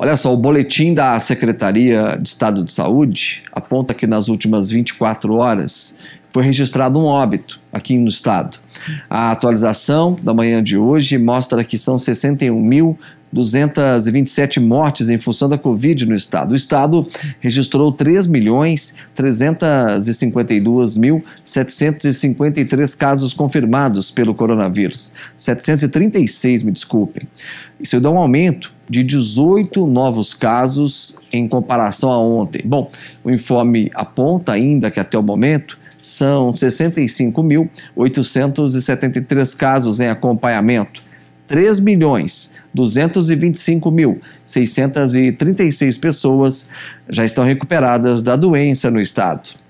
Olha só, o boletim da Secretaria de Estado de Saúde aponta que nas últimas 24 horas foi registrado um óbito aqui no estado. A atualização da manhã de hoje mostra que são mil 227 mortes em função da Covid no estado. O estado registrou 3 milhões casos confirmados pelo coronavírus. 736, me desculpem. Isso dá um aumento de 18 novos casos em comparação a ontem. Bom, o informe aponta ainda que até o momento são 65.873 casos em acompanhamento 3 milhões 225.636 pessoas já estão recuperadas da doença no estado.